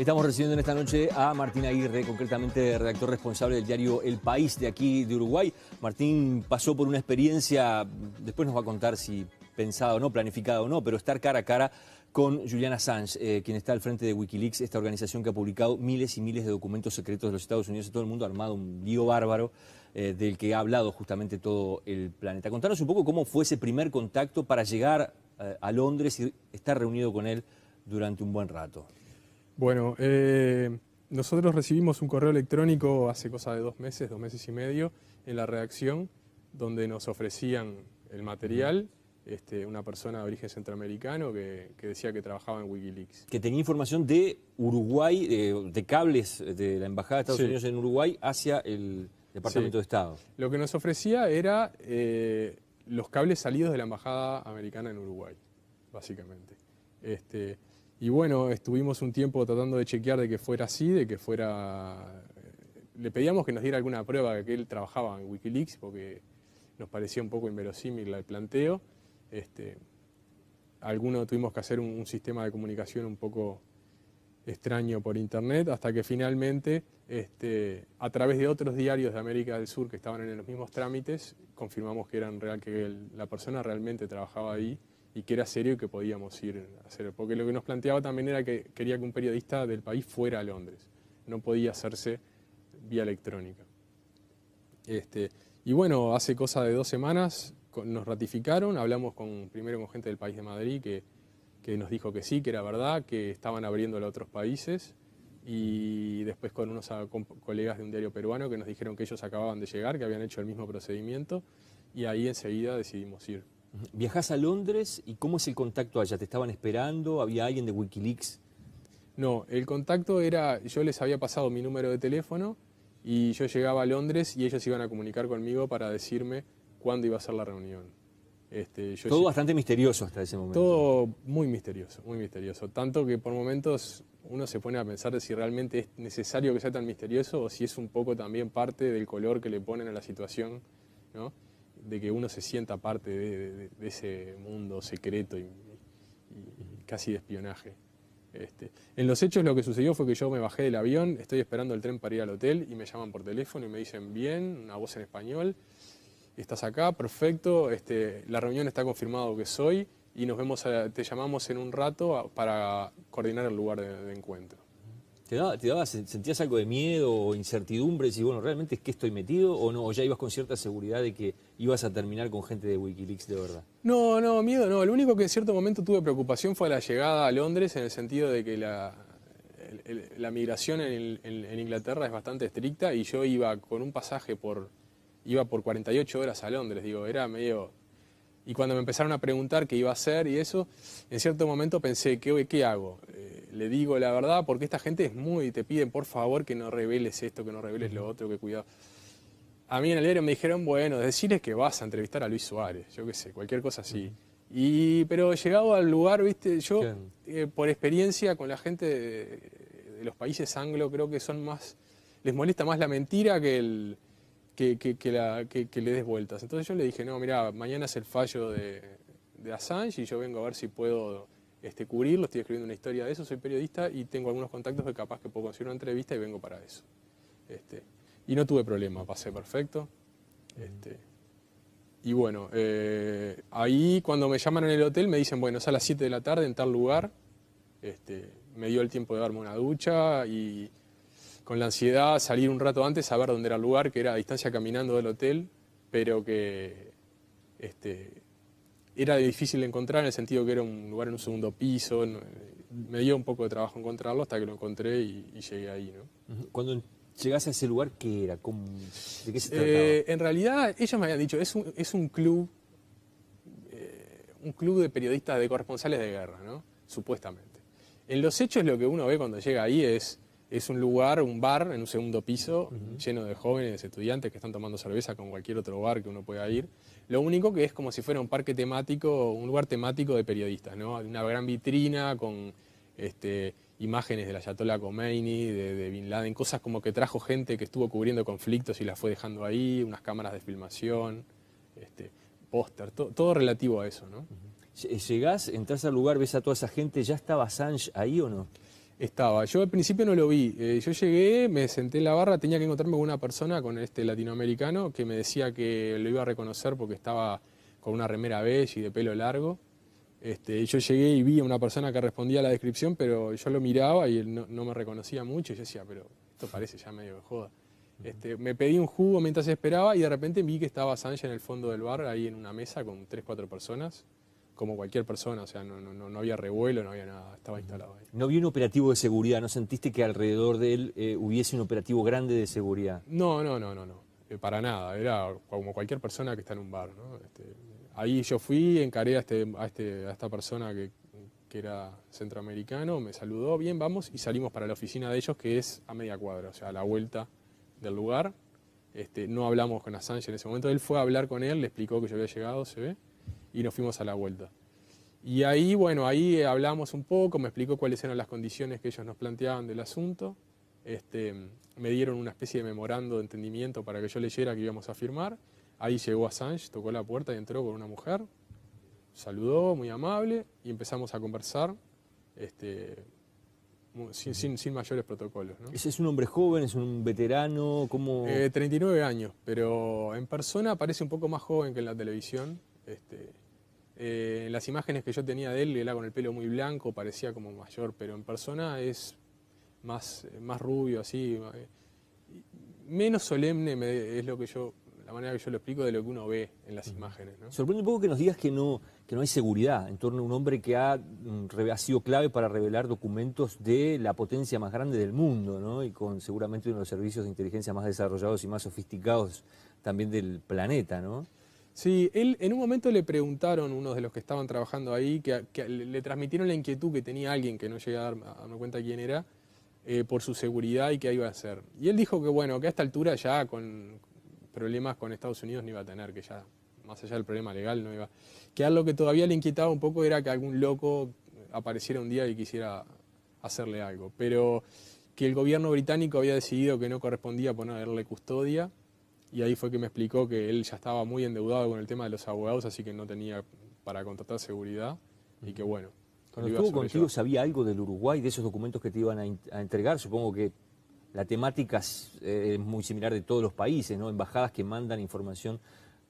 Estamos recibiendo en esta noche a Martín Aguirre, concretamente redactor responsable del diario El País de aquí de Uruguay. Martín pasó por una experiencia, después nos va a contar si pensado, o no, planificado o no, pero estar cara a cara con Juliana Sanz, eh, quien está al frente de Wikileaks, esta organización que ha publicado miles y miles de documentos secretos de los Estados Unidos y todo el mundo armado, un lío bárbaro eh, del que ha hablado justamente todo el planeta. Contanos un poco cómo fue ese primer contacto para llegar eh, a Londres y estar reunido con él durante un buen rato. Bueno, eh, nosotros recibimos un correo electrónico hace cosa de dos meses, dos meses y medio, en la redacción, donde nos ofrecían el material. Este, una persona de origen centroamericano que, decía que trabajaba en Wikileaks. Que tenía información de Uruguay, de, cables de la Embajada de Estados Unidos en Uruguay hacia el Departamento de Estado. Lo que nos ofrecía era eh, los cables salidos de la Embajada Americana en Uruguay, básicamente. Este, y bueno, estuvimos un tiempo tratando de chequear de que fuera así, de que fuera... Eh, le pedíamos que nos diera alguna prueba de que él trabajaba en Wikileaks, porque nos parecía un poco inverosímil el planteo. Este, alguno algunos tuvimos que hacer un, sistema de comunicación un poco extraño por internet, hasta que finalmente, este, a través de otros diarios de América del Sur que estaban en los mismos trámites, confirmamos que era real, que la persona realmente trabajaba ahí y que era serio y que podíamos ir a hacer. Porque lo que nos planteaba también era que quería que un periodista del país fuera a Londres. No podía hacerse vía electrónica. Este, y bueno, hace cosa de dos semanas nos ratificaron, hablamos con, primero con gente del país de Madrid que, que nos dijo que sí, que era verdad, que estaban abriéndolo a otros países y después con unos colegas de un diario peruano que nos dijeron que ellos acababan de llegar, que habían hecho el mismo procedimiento y ahí enseguida decidimos ir. Viajás a Londres y ¿cómo es el contacto allá? ¿Te estaban esperando? ¿Había alguien de Wikileaks? No, el contacto era, yo les había pasado mi número de teléfono y yo llegaba a Londres y ellos iban a comunicar conmigo para decirme cuándo iba a ser la reunión. Este, todo bastante misterioso hasta ese momento. Todo muy misterioso, muy misterioso. Tanto que por momentos uno se pone a pensar si realmente es necesario que sea tan misterioso o si es un poco también parte del color que le ponen a la situación, ¿no? de que uno se sienta parte de, ese mundo secreto y, casi de espionaje. Este, en los hechos lo que sucedió fue que yo me bajé del avión, estoy esperando el tren para ir al hotel y me llaman por teléfono y me dicen, bien, una voz en español, estás acá, perfecto, este, la reunión está confirmada que soy y nos vemos, eh, te llamamos en un rato para coordinar el lugar de encuentro. ¿Te, sentías algo de miedo o incertidumbre? Y bueno, ¿realmente es que estoy metido o no? ya ibas con cierta seguridad de que ibas a terminar con gente de Wikileaks de verdad? No, no, miedo no. Lo único que en cierto momento tuve preocupación fue la llegada a Londres en el sentido de que la, la migración en, en, Inglaterra es bastante estricta y yo iba con un pasaje por, iba por 48 horas a Londres. Digo, era medio y cuando me empezaron a preguntar qué iba a hacer y eso, en cierto momento pensé, ¿qué, qué hago? Eh, le digo la verdad, porque esta gente es muy, te piden por favor que no reveles esto, que no reveles lo otro, que cuidado. A mí en el aire me dijeron, bueno, decirles que vas a entrevistar a Luis Suárez, yo qué sé, cualquier cosa así. Y, pero llegado al lugar, viste, yo eh, por experiencia con la gente de, de los países anglo creo que son más, les molesta más la mentira que el, que, le des vueltas. Entonces yo le dije, no, mira, mañana es el fallo de, Assange y yo vengo a ver si puedo este, cubrirlo, estoy escribiendo una historia de eso, soy periodista y tengo algunos contactos de capaz que puedo conseguir una entrevista y vengo para eso. Este, y no tuve problema, pasé perfecto. Este, y bueno, eh, ahí cuando me llaman en el hotel me dicen, bueno, es a las 7 de la tarde en tal lugar. Este, me dio el tiempo de darme una ducha y con la ansiedad, salir un rato antes, ver dónde era el lugar, que era a distancia caminando del hotel, pero que este, era difícil de encontrar en el sentido que era un lugar en un segundo piso. me dio un poco de trabajo encontrarlo hasta que lo encontré y, llegué ahí. ¿no? Cuando llegaste a ese lugar, ¿qué era? ¿Cómo, ¿De qué se trataba? Eh, en realidad, ellos me habían dicho, es un, es un club, eh, un club de periodistas, de corresponsales de guerra, ¿no? supuestamente. En los hechos lo que uno ve cuando llega ahí es es un lugar, un bar en un segundo piso, lleno de jóvenes, estudiantes que están tomando cerveza con cualquier otro bar que uno pueda ir. Lo único que es como si fuera un parque temático, un lugar temático de periodistas, ¿no? Una gran vitrina con este, imágenes de la Ayatollah Khomeini, de, Bin Laden, cosas como que trajo gente que estuvo cubriendo conflictos y las fue dejando ahí, unas cámaras de filmación, este, póster, todo relativo a eso, ¿no? Llegás, entras al lugar, ves a toda esa gente, ¿ya estaba Assange ahí o no? estaba. Yo al principio no lo vi. Eh, yo llegué, me senté en la barra, tenía que encontrarme con una persona, con este latinoamericano, que me decía que lo iba a reconocer porque estaba con una remera beige y de pelo largo. Este, yo llegué y vi a una persona que respondía a la descripción, pero yo lo miraba y él no, me reconocía mucho. Y yo decía, pero esto parece ya medio de joda. Este, me pedí un jugo mientras esperaba y de repente vi que estaba Sánchez en el fondo del bar, ahí en una mesa con tres, cuatro personas como cualquier persona, o sea, no, no, había revuelo, no había nada, estaba instalado ahí. ¿No había un operativo de seguridad? ¿No sentiste que alrededor de él eh, hubiese un operativo grande de seguridad? No, no, no, no, no, eh, para nada, era como cualquier persona que está en un bar, ¿no? Este, ahí yo fui, encaré a, este, a, este, esta persona que, era centroamericano, me saludó, bien, vamos, y salimos para la oficina de ellos, que es a media cuadra, o sea, a la vuelta del lugar. Este, no hablamos con Assange en ese momento, él fue a hablar con él, le explicó que yo había llegado, se ve, y nos fuimos a la vuelta. Y ahí, bueno, ahí hablamos un poco, me explicó cuáles eran las condiciones que ellos nos planteaban del asunto. Este, me dieron una especie de memorando de entendimiento para que yo leyera que íbamos a firmar. Ahí llegó Assange, tocó la puerta y entró con una mujer. Saludó, muy amable, y empezamos a conversar este, sin, sin, mayores protocolos. ¿Ese es un hombre joven, es un veterano? ¿Cómo... 39 eh, años, pero en persona parece un poco más joven que en la televisión. Este, eh, las imágenes que yo tenía de él era con el pelo muy blanco, parecía como mayor, pero en persona es más, eh, más rubio, así, eh, menos solemne es lo que yo, la manera que yo lo explico de lo que uno ve en las imágenes. ¿no? Sorprende un poco que nos digas que no, que no hay seguridad en torno a un hombre que ha, mm, ha sido clave para revelar documentos de la potencia más grande del mundo, ¿no? y con seguramente uno de los servicios de inteligencia más desarrollados y más sofisticados también del planeta. ¿no? Sí, él en un momento le preguntaron unos de los que estaban trabajando ahí, que, le transmitieron la inquietud que tenía alguien que no llega a darme, cuenta quién era, eh, por su seguridad y qué iba a hacer. Y él dijo que bueno, que a esta altura ya con problemas con Estados Unidos no iba a tener, que ya más allá del problema legal no iba. Que algo que todavía le inquietaba un poco era que algún loco apareciera un día y quisiera hacerle algo. Pero que el gobierno británico había decidido que no correspondía ponerle custodia y ahí fue que me explicó que él ya estaba muy endeudado con el tema de los abogados, así que no tenía para contratar seguridad y que bueno. Cuando estuvo contigo, ¿sabía algo del Uruguay, de esos documentos que te iban a, entregar? Supongo que la temática eh, es, muy similar de todos los países, ¿no? Embajadas que mandan información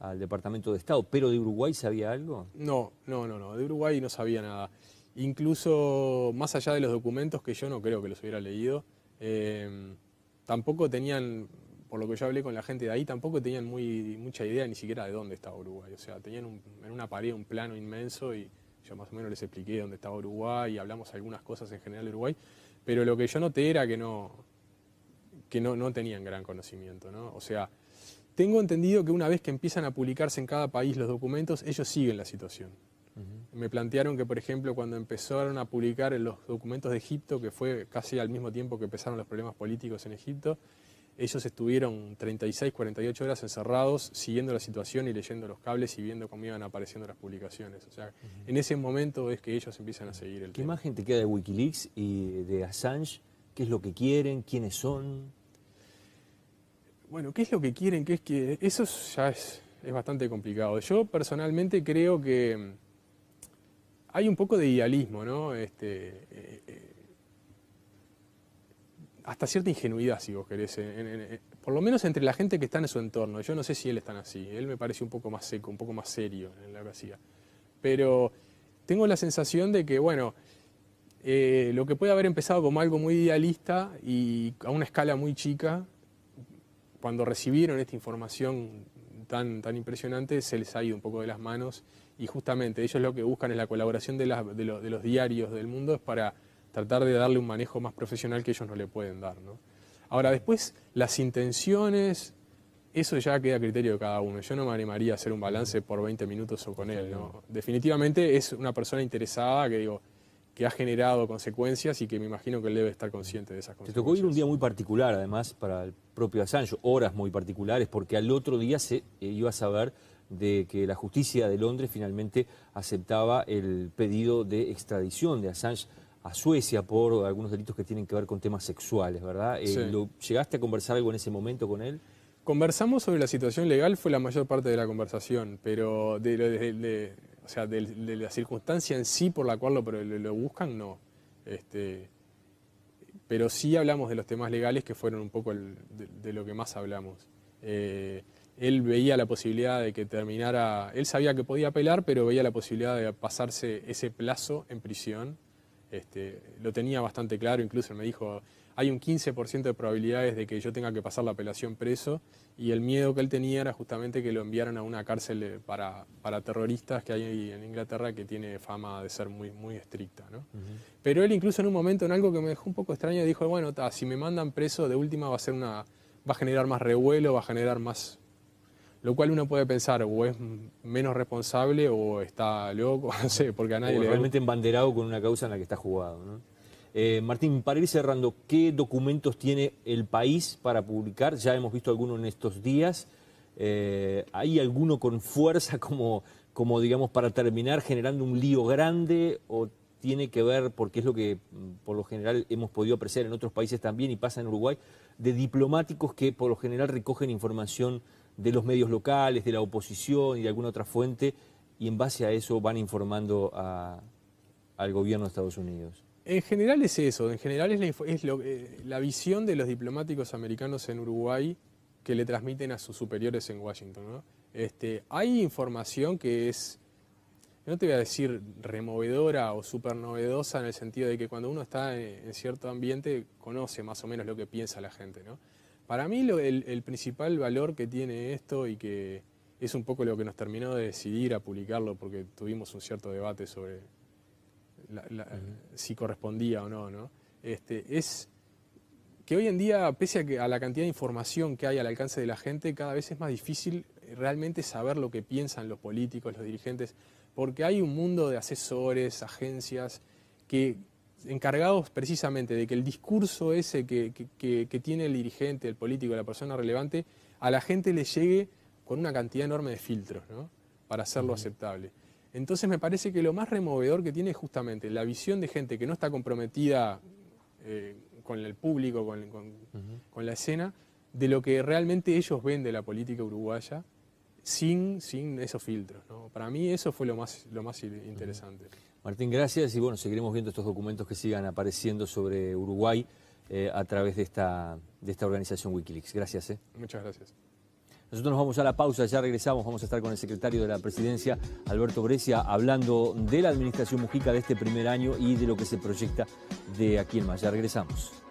al Departamento de Estado, pero de Uruguay sabía algo? No, no, no, no, de Uruguay no sabía nada. Incluso más allá de los documentos que yo no creo que los hubiera leído, eh, tampoco tenían por lo que yo hablé con la gente de ahí, tampoco tenían muy, mucha idea ni siquiera de dónde estaba Uruguay. O sea, tenían en una pared un plano inmenso y yo más o menos les expliqué dónde estaba Uruguay y hablamos algunas cosas en general de Uruguay. Pero lo que yo noté era que no, que no, tenían gran conocimiento, ¿no? O sea, tengo entendido que una vez que empiezan a publicarse en cada país los documentos, ellos siguen la situación. Me plantearon que, por ejemplo, cuando empezaron a publicar los documentos de Egipto, que fue casi al mismo tiempo que empezaron los problemas políticos en Egipto, ellos estuvieron 36, 48 horas encerrados siguiendo la situación y leyendo los cables y viendo cómo iban apareciendo las publicaciones. O sea, en ese momento es que ellos empiezan a seguir el tema. ¿Qué imagen te queda de Wikileaks y de Assange? ¿Qué es lo que quieren? ¿Quiénes son? Bueno, ¿qué es lo que quieren? es que Eso ya es, bastante complicado. Yo personalmente creo que mm, hay un poco de idealismo, ¿no? Este, eh, eh, hasta cierta ingenuidad, si vos querés, por lo menos entre la gente que está en su entorno. Yo no sé si él es tan así, él me parece un poco más seco, un poco más serio en la que Pero tengo la sensación de que, bueno, eh, lo que puede haber empezado como algo muy idealista y a una escala muy chica, cuando recibieron esta información tan, tan impresionante, se les ha ido un poco de las manos y justamente ellos lo que buscan es la colaboración de, de los diarios del mundo es para tratar de darle un manejo más profesional que ellos no le pueden dar. ¿no? Ahora, después, las intenciones, eso ya queda a criterio de cada uno. Yo no me animaría a hacer un balance por 20 minutos o con él. ¿no? Definitivamente es una persona interesada que digo que ha generado consecuencias y que me imagino que él debe estar consciente de esas consecuencias. Te tocó ir un día muy particular, además, para el propio Assange, horas muy particulares, porque al otro día se eh, iba a saber de que la justicia de Londres finalmente aceptaba el pedido de extradición de Assange a Suecia por algunos delitos que tienen que ver con temas sexuales, ¿verdad? Eh, ¿Llegaste a conversar algo en ese momento con él? Conversamos sobre la situación legal, fue la mayor parte de la conversación, pero de, la circunstancia en sí por la cual lo, buscan, no. Este, pero sí hablamos de los temas legales que fueron un poco de, lo que más hablamos. Eh, él veía la posibilidad de que terminara, él sabía que podía apelar, pero veía la posibilidad de pasarse ese plazo en prisión este, lo tenía bastante claro, incluso me dijo, hay un 15% de probabilidades de que yo tenga que pasar la apelación preso y el miedo que él tenía era justamente que lo enviaran a una cárcel eh, para, terroristas que hay en Inglaterra que tiene fama de ser muy, muy estricta. Pero él incluso en un momento, en algo que me dejó un poco extraño, dijo, bueno, si me mandan preso de última va a ser una va a generar más revuelo, va a generar más, lo cual uno puede pensar, o es menos responsable o está loco, sé, porque a nadie o le Realmente embanderado con una causa en la que está jugado. ¿no? Eh, Martín, para ir cerrando, ¿qué documentos tiene el país para publicar? Ya hemos visto alguno en estos días. Eh, ¿Hay alguno con fuerza como, como, digamos, para terminar generando un lío grande o tiene que ver, porque es lo que mm, por lo general hemos podido apreciar en otros países también y pasa en Uruguay, de diplomáticos que por lo general recogen información de los medios locales, de la oposición y de alguna otra fuente, y en base a eso van informando al gobierno de Estados Unidos. En general es eso, en general es, eh, la, visión de los diplomáticos americanos en Uruguay que le transmiten a sus superiores en Washington. ¿no? Este, hay información que es, no te voy a decir removedora o súper novedosa en el sentido de que cuando uno está en, en, cierto ambiente conoce más o menos lo que piensa la gente. ¿no? Para mí el, principal valor que tiene esto y que es un poco lo que nos terminó de decidir a publicarlo, porque tuvimos un cierto debate sobre si correspondía o no, ¿no? Este, es que hoy en día, pese a, a la cantidad de información que hay al alcance de la gente, cada vez es más difícil realmente saber lo que piensan los políticos, los dirigentes, porque hay un mundo de asesores, agencias, que encargados precisamente de que el discurso ese que, tiene el dirigente, el político, la persona relevante, a la gente le llegue con una cantidad enorme de filtros, ¿no? Para hacerlo aceptable. Entonces me parece que lo más removedor que tiene es justamente la visión de gente que no está comprometida eh, con el público, con, la escena, de lo que realmente ellos ven de la política uruguaya sin, sin esos filtros. Para mí eso fue lo más, lo más interesante. Martín, gracias y bueno, seguiremos viendo estos documentos que sigan apareciendo sobre Uruguay eh, a través de esta, de esta organización Wikileaks. Gracias. Eh. Muchas gracias. Nosotros nos vamos a la pausa, ya regresamos, vamos a estar con el secretario de la Presidencia, Alberto Brescia, hablando de la administración Mujica de este primer año y de lo que se proyecta de aquí en más. Ya regresamos.